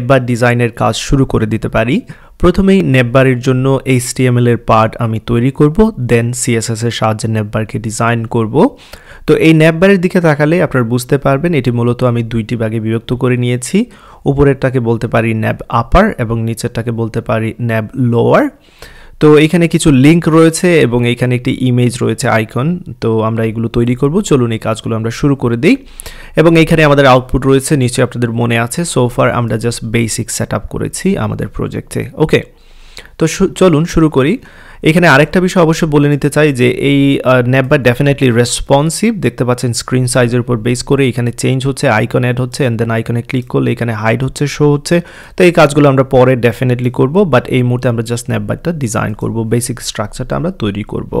নেববার ডিজাইনের কাজ শুরু করে দিতে পারি প্রথমেই নেববারের জন্য এইচটিএমএল এর পার্ট আমি তৈরি করব দেন সিএসএস এর সাহায্যে নেববারকে ডিজাইন করব তো এই নেববারের দিকে তাকালে আপনারা বুঝতে পারবেন এটি মূলত আমি দুইটি ভাগে বিভক্ত করে নিয়েছি উপরেরটাকে বলতে পারি ন্যাব আপার এবং নিচেরটাকে বলতে পারি ন্যাব লোয়ার তো এখানে কিছু লিঙ্ক রয়েছে এবং এখানে একটি ইমেজ রয়েছে আইকন তো আমরা এগুলো তৈরি করব চলুন এই কাজগুলো আমরা শুরু করে দিই এবং এখানে আমাদের আউটপুট রয়েছে নিশ্চয়ই আপনাদের মনে আছে সোফার আমরা জাস্ট বেসিক সেট করেছি আমাদের প্রজেক্টে ওকে তো চলুন শুরু করি এখানে আরেকটা বিষয় অবশ্যই বলে নিতে চাই যে এই ন্যাপবার ডেফিনেটলি রেসপন্সিভ দেখতে পাচ্ছেন স্ক্রিন সাইজের উপর বেস করে এখানে চেঞ্জ হচ্ছে আইকন অ্যাড হচ্ছে অ্যান্ড দেন আইকনে ক্লিক করলে এখানে হাইড হচ্ছে শো হচ্ছে তো এই কাজগুলো আমরা পরে ডেফিনেটলি করব বাট এই মুহূর্তে আমরা জাস্ট ন্যাপবারটা ডিজাইন করব বেসিক স্ট্রাকচারটা আমরা তৈরি করব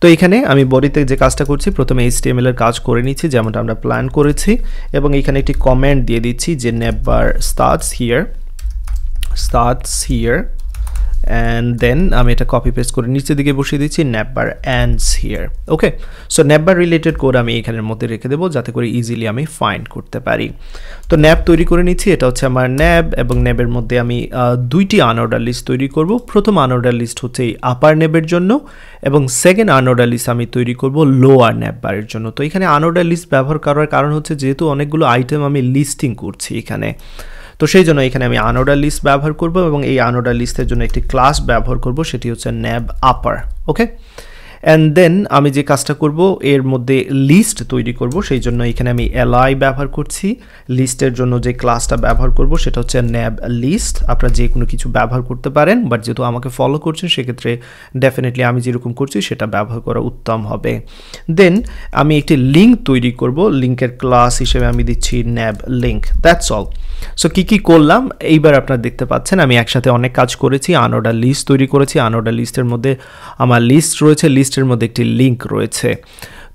তো এখানে আমি বডিতে যে কাজটা করছি প্রথমে এইচটিএমএল এর কাজ করে নিচ্ছি যেমনটা আমরা প্ল্যান করেছি এবং এখানে একটি কমেন্ট দিয়ে দিচ্ছি যে navbar starts here starts here and then আমি এটা কপি পেস্ট করে নিচে দিকে বসিয়ে দিচ্ছি navbar ends here okay so navbar related code আমি এখানের মধ্যে রেখে দেবো যাতে করে ইজিলি আমি ফাইন্ড করতে পারি তো ন্যাব তৈরি করে নিচ্ছি এটা হচ্ছে আমার ন্যাব এবং ন্যাবের মধ্যে আমি দুইটি আনঅর্ডার লিস্ট তৈরি করব প্রথম আনঅর্ডার লিস্ট হচ্ছে এই আপার ন্যাবের জন্য এবং সেকেন্ড আনঅর্ডার লিস্ট আমি তৈরি করব লোয়ার ন্যাপবারের জন্য তো এখানে আনঅর্ডার লিস্ট ব্যবহার করার কারণ হচ্ছে যেহেতু অনেকগুলো আইটেম আমি লিস্টিং করছি এখানে তো সেই জন্য এখানে আমি আনোডার লিস্ট ব্যবহার করব এবং এই আনোডার লিস্টের জন্য একটি ক্লাস ব্যবহার করব সেটি হচ্ছে ন্যাব আপার ওকে অ্যান্ড দেন আমি যে কাজটা করব এর মধ্যে লিস্ট তৈরি করব সেই জন্য এখানে আমি এলআই ব্যবহার করছি লিস্টের জন্য যে ক্লাসটা ব্যবহার করব সেটা হচ্ছে ন্যাব লিস্ট আপনারা যে কোনো কিছু ব্যবহার করতে পারেন বাট যেহেতু আমাকে ফলো করছেন সেক্ষেত্রে ডেফিনেটলি আমি যেরকম করছি সেটা ব্যবহার করা উত্তম হবে দেন আমি একটি লিঙ্ক তৈরি করব লিঙ্কের ক্লাস হিসেবে আমি দিচ্ছি nav link that's all so কী কী করলাম এইবার আপনারা দেখতে পাচ্ছেন আমি একসাথে অনেক কাজ করেছি আনোডা লিস্ট তৈরি করেছি আনোডা লিস্টের মধ্যে আমার লিস্ট রয়েছে লিস্ট লিস্টের মধ্যে একটি লিঙ্ক রয়েছে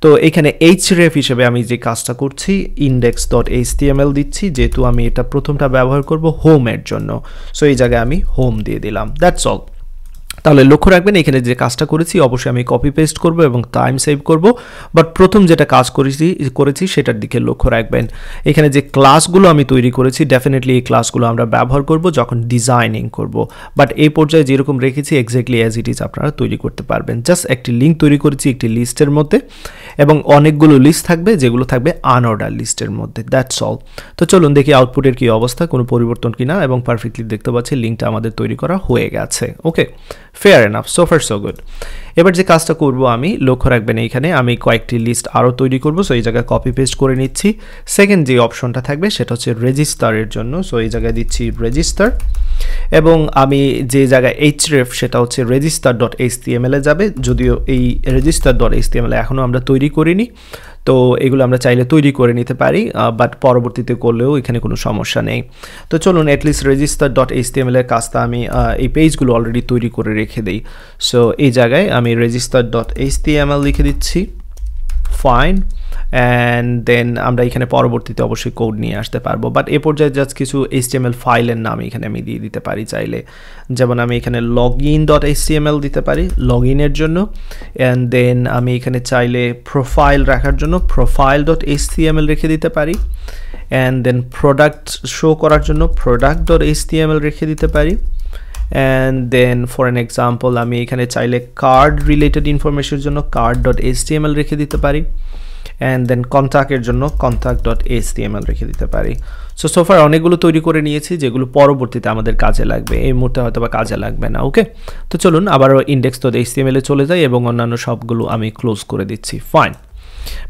তো এখানে এইচ রেফ হিসেবে আমি যে কাজটা করছি ইন্ডেক্স ডট এইচটিএমএল দিচ্ছি যেহেতু আমি এটা প্রথমটা ব্যবহার করব এর জন্য সো এই জায়গায় আমি হোম দিয়ে দিলাম দ্যাটস অল তাহলে লক্ষ্য রাখবেন এখানে যে কাজটা করেছি অবশ্যই আমি কপি পেস্ট করব এবং টাইম সেভ করব বাট প্রথম যেটা কাজ করেছি করেছি সেটার দিকে লক্ষ্য রাখবেন এখানে যে ক্লাসগুলো আমি তৈরি করেছি ডেফিনেটলি এই ক্লাসগুলো আমরা ব্যবহার করব যখন ডিজাইনিং করব বাট এই পর্যায়ে যেরকম রেখেছি এক্স্যাক্টলি অ্যাজ ইট ইজ আপনারা তৈরি করতে পারবেন জাস্ট একটি লিঙ্ক তৈরি করেছি একটি লিস্টের মধ্যে এবং অনেকগুলো লিস্ট থাকবে যেগুলো থাকবে আনঅর্ডার লিস্টের মধ্যে দ্যাটস অল তো চলুন দেখি আউটপুটের কি অবস্থা কোনো পরিবর্তন কিনা এবং পারফেক্টলি দেখতে পাচ্ছি লিঙ্কটা আমাদের তৈরি করা হয়ে গেছে okay fair enough so far so good এবার যে কাজটা করব আমি লক্ষ্য রাখবেন এইখানে আমি কয়েকটি লিস্ট আরও তৈরি করব সো এই জায়গায় কপি পেস্ট করে নিচ্ছি সেকেন্ড যে অপশনটা থাকবে সেটা হচ্ছে রেজিস্টারের জন্য সো এই জায়গায় দিচ্ছি রেজিস্টার এবং আমি যে জায়গায় এইচ রেফ সেটা হচ্ছে রেজিস্টার ডট এইচ এ যাবে যদিও এই রেজিস্টার ডট এইচ এখনও আমরা তৈরি করিনি তো এগুলো আমরা চাইলে তৈরি করে নিতে পারি বাট পরবর্তীতে করলেও এখানে কোনো সমস্যা নেই তো চলুন অ্যাটলিস্ট রেজিস্টার ডট এইচটিএমএল এর কাজটা আমি এই পেজগুলো অলরেডি তৈরি করে রেখে দিই সো এই জায়গায় আমি রেজিস্টার ডট এইচটিএমএল লিখে দিচ্ছি ফাইন অ্যান্ড দেন আমরা এখানে পরবর্তীতে অবশ্যই কোড নিয়ে আসতে পারবো বাট এ পর্যায়ে জাস্ট কিছু এল ফাইলের নাম এখানে আমি দিয়ে দিতে পারি চাইলে যেমন আমি এখানে লগ ইন ডট এল দিতে পারি লগ ইনের জন্য অ্যান্ড দেন আমি এখানে চাইলে প্রোফাইল রাখার জন্য প্রোফাইল ডট এইচটিএমএল রেখে দিতে পারি অ্যান্ড দেন প্রোডাক্ট শো করার জন্য প্রোডাক্ট ডট এইচটিএমএল রেখে দিতে পারি and then for an example আমি এখানে চাইলে কার্ড রিলেটেড ইনফরমেশনের জন্য কার্ড ডট এইচটিএমএল রেখে দিতে পারি অ্যান্ড দেন কন্ট্যাক্টের জন্য কন্ট্যাক্ট ডট এসটিএমএল রেখে দিতে পারি সো সোফার অনেকগুলো তৈরি করে নিয়েছি যেগুলো পরবর্তীতে আমাদের কাজে লাগবে এই মুহূর্তে হয়তো বা কাজে লাগবে না ওকে তো চলুন আবারও ইন্ডেক্স ডট এসটিএমএলে চলে যাই এবং অন্যান্য সবগুলো আমি ক্লোজ করে দিচ্ছি ফাইন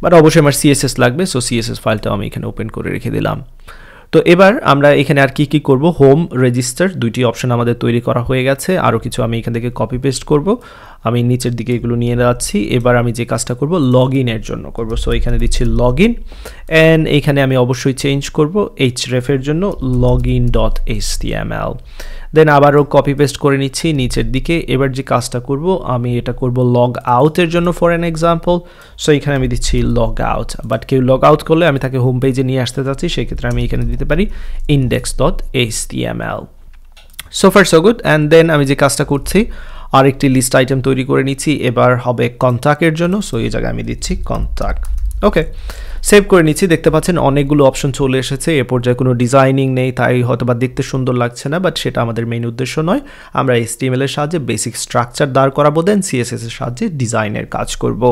বাট অবশ্যই আমার সিএসএস লাগবে সো সিএসএস ফাইলটাও আমি এখানে ওপেন করে রেখে দিলাম তো এবার আমরা এখানে আর কি কি করব হোম রেজিস্টার দুইটি অপশন আমাদের তৈরি করা হয়ে গেছে আরও কিছু আমি এখান থেকে কপি পেস্ট করব আমি নিচের দিকে এগুলো নিয়ে যাচ্ছি এবার আমি যে কাজটা করব লগ ইনের জন্য করব সো এখানে দিচ্ছি লগ ইন অ্যান্ড এইখানে আমি অবশ্যই চেঞ্জ করব এইচ রেফের জন্য log in dot H then আবারও কপি পেস্ট করে নিচ্ছি নিচের দিকে এবার যে কাজটা করব আমি এটা করব লগ আউটের জন্য ফর অ্যান এক্সাম্পল সো এখানে আমি দিচ্ছি লগ আউট বাট কেউ লগ আউট করলে আমি তাকে হোম পেজে নিয়ে আসতে চাচ্ছি সেক্ষেত্রে আমি এখানে দিতে পারি index dot H L so far so good and then আমি যে কাজটা করছি আরেকটি লিস্ট আইটেম তৈরি করে নিচ্ছি এবার হবে কন্ট্যাক্টের জন্য সো এই জায়গায় আমি দিচ্ছি কন্ট্যাক্ট ওকে সেভ করে নিচ্ছি দেখতে পাচ্ছেন অনেকগুলো অপশন চলে এসেছে এ পর্যায়ে কোনো ডিজাইনিং নেই তাই হয়তো বা দেখতে সুন্দর লাগছে না বাট সেটা আমাদের মেইন উদ্দেশ্য নয় আমরা এসটিএমএল এর সাহায্যে বেসিক স্ট্রাকচার দাঁড় করাবো দেন সিএসএসের সাহায্যে ডিজাইনের কাজ করব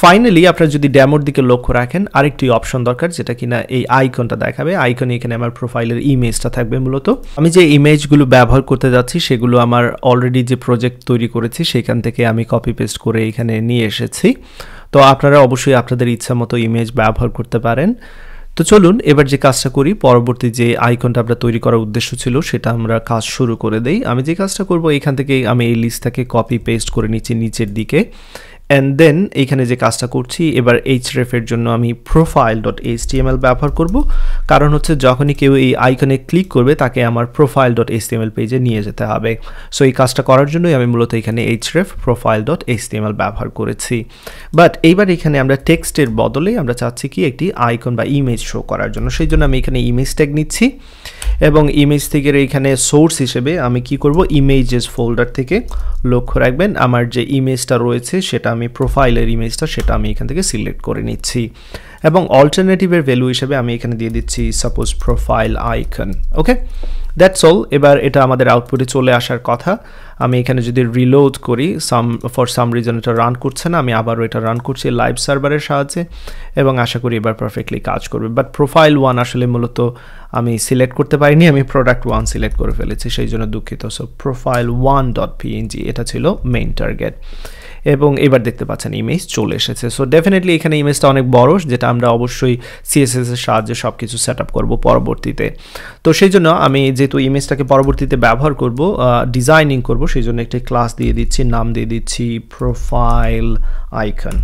ফাইনালি আপনারা যদি ড্যামোর দিকে লক্ষ্য রাখেন আরেকটি অপশন দরকার যেটা কিনা এই আইকনটা দেখাবে আইকনে এখানে আমার প্রোফাইলের ইমেজটা থাকবে মূলত আমি যে ইমেজগুলো ব্যবহার করতে যাচ্ছি সেগুলো আমার অলরেডি যে প্রজেক্ট তৈরি করেছি সেখান থেকে আমি কপি পেস্ট করে এখানে নিয়ে এসেছি তো আপনারা অবশ্যই আপনাদের ইচ্ছা মতো ইমেজ ব্যবহার করতে পারেন তো চলুন এবার যে কাজটা করি পরবর্তী যে আইকনটা আমরা তৈরি করার উদ্দেশ্য ছিল সেটা আমরা কাজ শুরু করে দেই আমি যে কাজটা করব এখান থেকে আমি এই লিস্টটাকে কপি পেস্ট করে নিচ্ছি নিচের দিকে অ্যান্ড দেন এইখানে যে কাজটা করছি এবার এইচ রেফের জন্য আমি প্রোফাইল ডট এইচটিএমএল ব্যবহার করব কারণ হচ্ছে যখনই কেউ এই আইকনে ক্লিক করবে তাকে আমার প্রোফাইল ডট এইচটিএমএল পেজে নিয়ে যেতে হবে সো এই কাজটা করার জন্যই আমি মূলত এখানে রেফ প্রোফাইল ডট এইচটিএমএল ব্যবহার করেছি বাট এইবার এখানে আমরা টেক্সটের বদলে আমরা চাচ্ছি কি একটি আইকন বা ইমেজ শো করার জন্য সেই জন্য আমি এখানে ইমেজ ট্যাগ নিচ্ছি এবং ইমেজ থেকে এইখানে সোর্স হিসেবে আমি কি করব ইমেজেস ফোল্ডার থেকে লক্ষ্য রাখবেন আমার যে ইমেজটা রয়েছে সেটা আমি আমি প্রোফাইলের ইমেজটা সেটা আমি এখান থেকে সিলেক্ট করে নিচ্ছি এবং অল্টারনেটিভের ভ্যালু হিসেবে আমি এখানে দিয়ে দিচ্ছি suppose profile icon okay that's all এবার এটা আমাদের আউটপুটে চলে আসার কথা আমি এখানে যদি রিলোড করি সাম ফর সাম রিজন এটা রান করছে না আমি আবারও এটা রান করছি লাইভ সার্ভারের সাহায্যে এবং আশা করি এবার পারফেক্টলি কাজ করবে বাট প্রোফাইল ওয়ান আসলে মূলত আমি সিলেক্ট করতে পারিনি আমি প্রোডাক্ট ওয়ান সিলেক্ট করে ফেলেছি সেই জন্য দুঃখিত so profile one dot PNG এটা ছিল মেইন টার্গেট এবং এবার দেখতে পাচ্ছেন ইমেজ চলে এসেছে সো ডেফিনেটলি এখানে ইমেজটা অনেক বড় যেটা আমরা অবশ্যই সিএসএস এর সাহায্যে সব কিছু সেট আপ করবো পরবর্তীতে তো সেই জন্য আমি যেহেতু ইমেজটাকে পরবর্তীতে ব্যবহার করব ডিজাইনিং করব সেই জন্য একটি ক্লাস দিয়ে দিচ্ছি নাম দিয়ে দিচ্ছি profile icon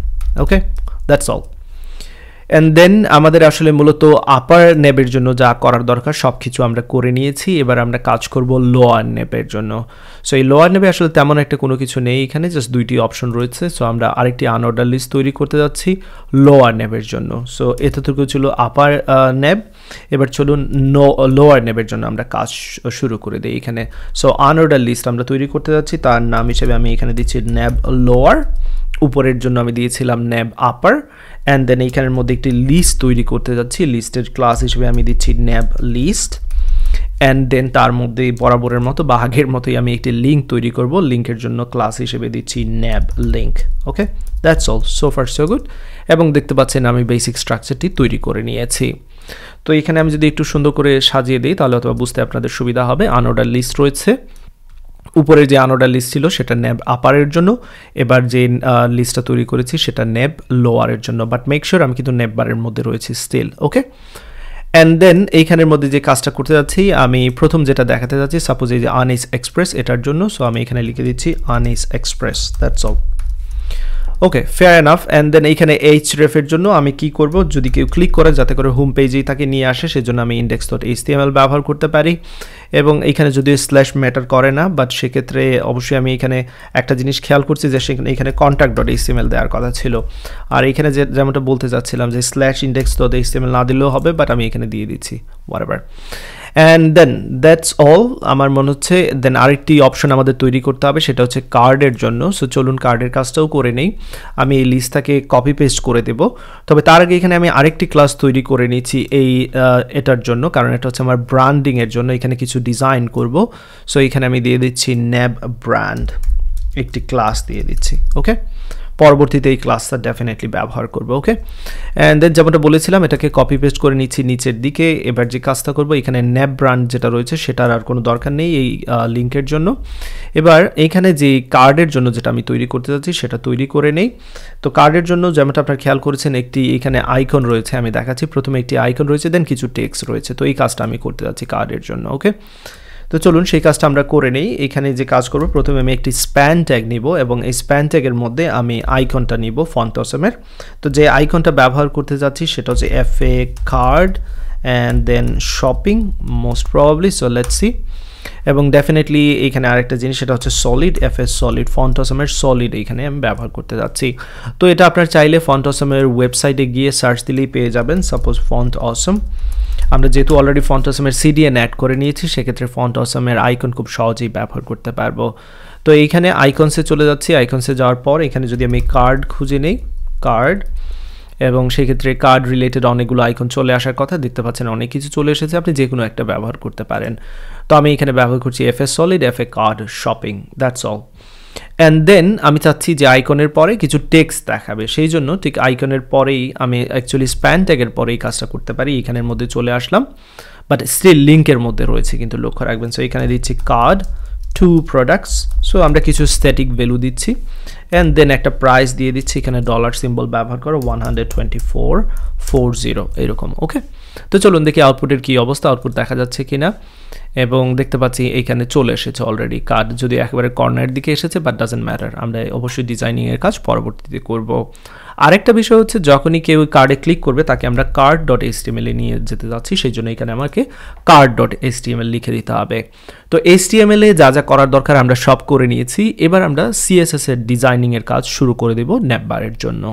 okay that's all and then আমাদের আসলে মূলত আপার নেবের জন্য যা করার দরকার সব কিছু আমরা করে নিয়েছি এবার আমরা কাজ করব লোয়ার নেবের জন্য সো এই লোয়ার নেবে আসলে তেমন একটা কোনো কিছু নেই এখানে জাস্ট দুইটি অপশন রয়েছে সো আমরা আরেকটি আনঅর্ডার লিস্ট তৈরি করতে যাচ্ছি লোয়ার নেবের জন্য সো এতটুকু ছিল আপার নেব এবার চলুন নো লোয়ার নেবের জন্য আমরা কাজ শুরু করে দিই এখানে সো আনঅর্ডার লিস্ট আমরা তৈরি করতে যাচ্ছি তার নাম হিসেবে আমি এখানে দিচ্ছি ন্যাব লোয়ার উপরের জন্য আমি দিয়েছিলাম ন্যাব আপার অ্যান্ড দেন এইখানের মধ্যে একটি লিস্ট তৈরি করতে যাচ্ছি লিস্টের ক্লাস হিসেবে আমি দিচ্ছি ন্যাব লিস্ট অ্যান্ড দেন তার মধ্যে বরাবরের মতো বা আগের মতোই আমি একটি লিঙ্ক তৈরি করব লিঙ্কের জন্য ক্লাস হিসেবে দিচ্ছি nav link okay that's all so far so good এবং দেখতে পাচ্ছেন আমি বেসিক স্ট্রাকচারটি তৈরি করে নিয়েছি তো এখানে আমি যদি একটু সুন্দর করে সাজিয়ে দিই তাহলে অথবা বুঝতে আপনাদের সুবিধা হবে আনোডার লিস্ট রয়েছে উপরে যে আনোডা লিস্ট ছিল সেটা ন্যাব আপারের জন্য এবার যে লিস্টটা তৈরি করেছি সেটা ন্যাব লোয়ারের জন্য বাট মেক শিওর আমি কিন্তু ন্যাব বারের মধ্যে রয়েছি স্টিল ওকে অ্যান্ড দেন এইখানের মধ্যে যে কাজটা করতে যাচ্ছি আমি প্রথম যেটা দেখাতে যাচ্ছি সাপোজ এই যে আনিস এক্সপ্রেস এটার জন্য সো আমি এখানে লিখে দিচ্ছি আনিস express that's all okay fair enough and then এইখানে এইচ রেফের জন্য আমি কি করব যদি কেউ ক্লিক করে যাতে করে হোম পেজেই তাকে নিয়ে আসে সেজন্য আমি ইন্ডেক্স ডট এইচটিএমএল ব্যবহার করতে পারি এবং এইখানে যদিও স্ল্যাশ ম্যাটার করে না বাট সেক্ষেত্রে অবশ্যই আমি এখানে একটা জিনিস খেয়াল করছি যে সেখানে এখানে কন্ট্যাক্ট ডট এইচটিএমএল দেওয়ার কথা ছিল আর এখানে যে যেমনটা বলতে চাচ্ছিলাম যে স্ল্যাশ ইন্ডেক্স ডট এল না দিলেও হবে বাট আমি এখানে দিয়ে দিচ্ছি বারবার অ্যান্ড দেন দ্যাটস অল আমার মনে হচ্ছে দেন আরেকটি অপশন আমাদের তৈরি করতে হবে সেটা হচ্ছে কার্ডের জন্য সো চলুন কার্ডের কাজটাও করে নেই আমি এই লিস্টটাকে কপি পেস্ট করে দেব তবে তার আগে এখানে আমি আরেকটি ক্লাস তৈরি করে নিয়েছি এই এটার জন্য কারণ এটা হচ্ছে আমার ব্র্যান্ডিংয়ের জন্য এখানে কিছু ডিজাইন করব সো এখানে আমি দিয়ে দিচ্ছি ন্যাব ব্র্যান্ড একটি ক্লাস দিয়ে দিচ্ছি ওকে পরবর্তীতে এই ক্লাসটা ডেফিনেটলি ব্যবহার করবো ওকে অ্যান্ড দেন যেমনটা বলেছিলাম এটাকে কপি পেস্ট করে নিচ্ছি নিচের দিকে এবার যে কাজটা করবো এখানে ন্যাপ ব্র্যান্ড যেটা রয়েছে সেটার আর কোনো দরকার নেই এই লিঙ্কের জন্য এবার এইখানে যে কার্ডের জন্য যেটা আমি তৈরি করতে চাচ্ছি সেটা তৈরি করে নেই তো কার্ডের জন্য যেমনটা আপনার খেয়াল করেছেন একটি এখানে আইকন রয়েছে আমি দেখাচ্ছি প্রথমে একটি আইকন রয়েছে দেন কিছু টেক্সট রয়েছে তো এই কাজটা আমি করতে যাচ্ছি কার্ডের জন্য ওকে তো চলুন সেই কাজটা আমরা করে নিই এখানে যে কাজ করব প্রথমে আমি একটি স্প্যান ট্যাগ নিব এবং এই স্প্যান ট্যাগের মধ্যে আমি আইকনটা নিব ফন্টসমের তো যে আইকনটা ব্যবহার করতে যাচ্ছি সেটা হচ্ছে F A card and then shopping most probably so let's see see এবং ডেফিনেটলি এখানে আরেকটা জিনিস সেটা হচ্ছে সলিড এফ এস সলিড ফন্টসমের সলিড এখানে আমি ব্যবহার করতে যাচ্ছি তো এটা আপনার চাইলে ফন্টসমের ওয়েবসাইটে গিয়ে সার্চ দিলেই পেয়ে যাবেন সাপোজ ফন্ট অসম আমরা যেহেতু অলরেডি ফন্ট অসমের সিডিএন অ্যাড করে নিয়েছি সেক্ষেত্রে ফন্ট অসমের আইকন খুব সহজেই ব্যবহার করতে পারবো তো এইখানে আইকনসে চলে যাচ্ছি আইকনসে যাওয়ার পর এখানে যদি আমি কার্ড খুঁজে নিই কার্ড এবং সেক্ষেত্রে কার্ড রিলেটেড অনেকগুলো আইকন চলে আসার কথা দেখতে পাচ্ছেন অনেক কিছু চলে এসেছে আপনি যে কোনো একটা ব্যবহার করতে পারেন তো আমি এখানে ব্যবহার করছি F A solid F A card shopping that's all and then আমি চাচ্ছি যে আইকনের পরে কিছু টেক্সট দেখাবে সেই জন্য ঠিক আইকনের পরেই আমি অ্যাকচুয়ালি স্প্যান ট্যাগের পরেই কাজটা করতে পারি এখানের মধ্যে চলে আসলাম বাট স্টিল লিঙ্কের মধ্যে রয়েছে কিন্তু লক্ষ্য রাখবেন সো এখানে দিচ্ছি কার্ড টু প্রোডাক্টস সো আমরা কিছু স্ট্যাটিক ভ্যালু দিচ্ছি অ্যান্ড দেন একটা প্রাইস দিয়ে দিচ্ছি এখানে ডলার সিম্বল ব্যবহার করো one hundred twenty four four zero এরকম ওকে তো চলুন দেখি আউটপুটের কী অবস্থা আউটপুট দেখা যাচ্ছে কি না এবং দেখতে পাচ্ছি এইখানে চলে এসেছে অলরেডি কার্ড যদি একেবারে কর্নার দিকে এসেছে বাট ডাজেন্ট ম্যাটার আমরা অবশ্যই ডিজাইনিংয়ের কাজ পরবর্তীতে করব আরেকটা বিষয় হচ্ছে যখনই কেউ কার্ডে ক্লিক করবে তাকে আমরা কার্ড ডট এসটিএমএলে নিয়ে যেতে যাচ্ছি সেই জন্য এখানে আমাকে কার্ড ডট এসটিএমএল লিখে দিতে হবে তো এ যা যা করার দরকার আমরা সব করে নিয়েছি এবার আমরা সিএসএস এর ডিজাইনিংয়ের কাজ শুরু করে দেব ন্যাপবারের জন্য